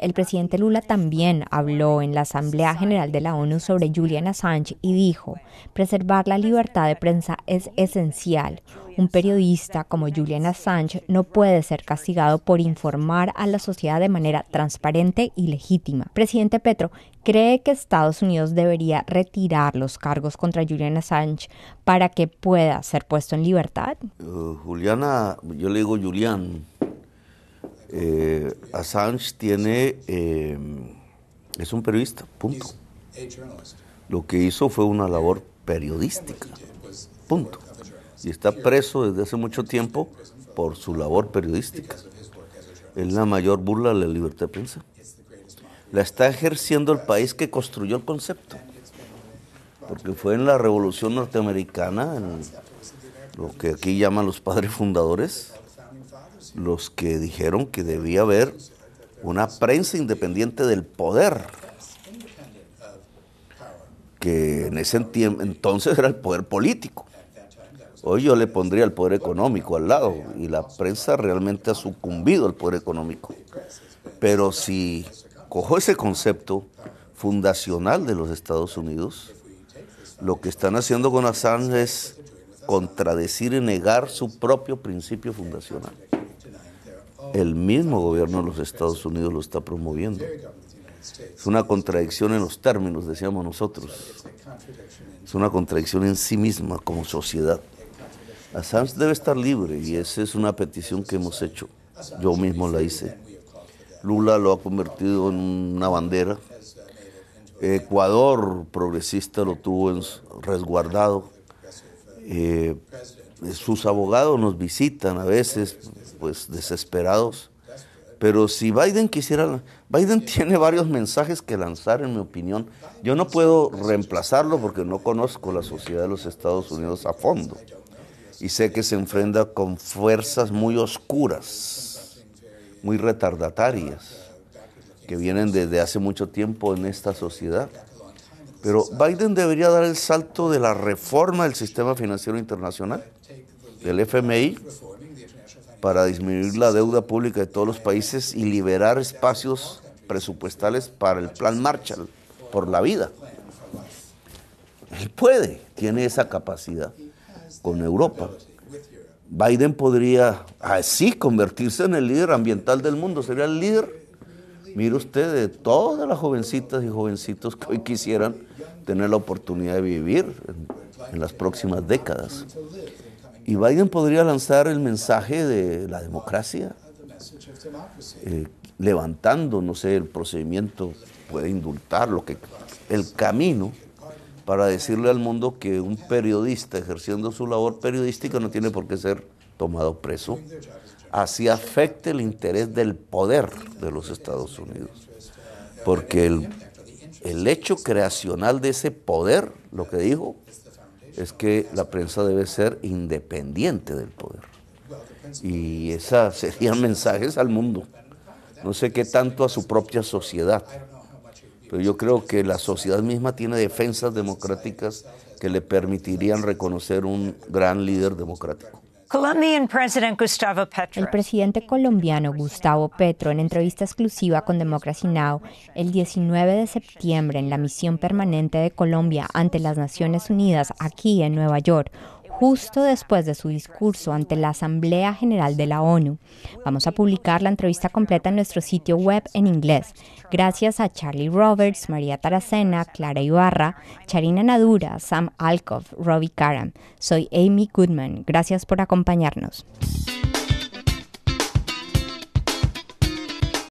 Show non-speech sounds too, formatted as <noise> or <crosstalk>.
El presidente Lula también habló en la Asamblea General de la ONU sobre Julian Assange y dijo, preservar la libertad de prensa es esencial. Un periodista como Julian Assange no puede ser castigado por informar a la sociedad de manera transparente y legítima. Presidente Petro, ¿cree que Estados Unidos debería retirar los cargos contra Julian Assange para que pueda ser puesto en libertad? Eh, Juliana, yo le digo Julian eh, Assange tiene, eh, es un periodista, punto. Lo que hizo fue una labor periodística, punto. Y está preso desde hace mucho tiempo por su labor periodística. Es la mayor burla de la libertad de prensa. La está ejerciendo el país que construyó el concepto. Porque fue en la Revolución Norteamericana, en lo que aquí llaman los padres fundadores, los que dijeron que debía haber una prensa independiente del poder, que en ese entonces era el poder político. Hoy yo le pondría el poder económico al lado y la prensa realmente ha sucumbido al poder económico. Pero si cojo ese concepto fundacional de los Estados Unidos, lo que están haciendo con Assange es contradecir y negar su propio principio fundacional el mismo gobierno de los Estados Unidos lo está promoviendo. Es una contradicción en los términos, decíamos nosotros. Es una contradicción en sí misma como sociedad. Assange debe estar libre y esa es una petición que hemos hecho. Yo mismo la hice. Lula lo ha convertido en una bandera. Ecuador progresista lo tuvo resguardado. Eh, sus abogados nos visitan a veces, pues desesperados. Pero si Biden quisiera, Biden <laughs> tiene varios mensajes que lanzar, en mi opinión. Yo no puedo reemplazarlo porque no conozco la sociedad de los Estados Unidos a fondo. Y sé que se enfrenta con fuerzas muy oscuras, muy retardatarias, que vienen desde hace mucho tiempo en esta sociedad. Pero Biden debería dar el salto de la reforma del sistema financiero internacional, del FMI, para disminuir la deuda pública de todos los países y liberar espacios presupuestales para el plan Marshall, por la vida. Él puede, tiene esa capacidad con Europa. Biden podría así convertirse en el líder ambiental del mundo, sería el líder Mire usted de todas las jovencitas y jovencitos que hoy quisieran tener la oportunidad de vivir en, las próximas décadas. Y Biden podría lanzar el mensaje de la democracia, eh, levantando, no sé, el procedimiento, puede indultar, lo que, el camino para decirle al mundo que un periodista ejerciendo su labor periodística no tiene por qué ser tomado preso, así afecte el interés del poder de los Estados Unidos. Porque el, el hecho creacional de ese poder, lo que dijo, es que la prensa debe ser independiente del poder. Y esos serían <laughs> mensajes al mundo. No sé qué tanto a su propia sociedad. Pero yo creo que la sociedad misma tiene defensas democráticas que le permitirían reconocer un gran líder democrático. El presidente colombiano Gustavo Petro, en entrevista exclusiva con Democracy Now! el 19 de septiembre en la misión permanente de Colombia ante las Naciones Unidas aquí en Nueva York, justo después de su discurso ante la Asamblea General de la ONU. Vamos a publicar la entrevista completa en nuestro sitio web en inglés. Gracias a Charlie Roberts, María Taracena, Clara Ibarra, Charina Nadura, Sam Alcoff, Robbie Karam. Soy Amy Goodman. Gracias por acompañarnos.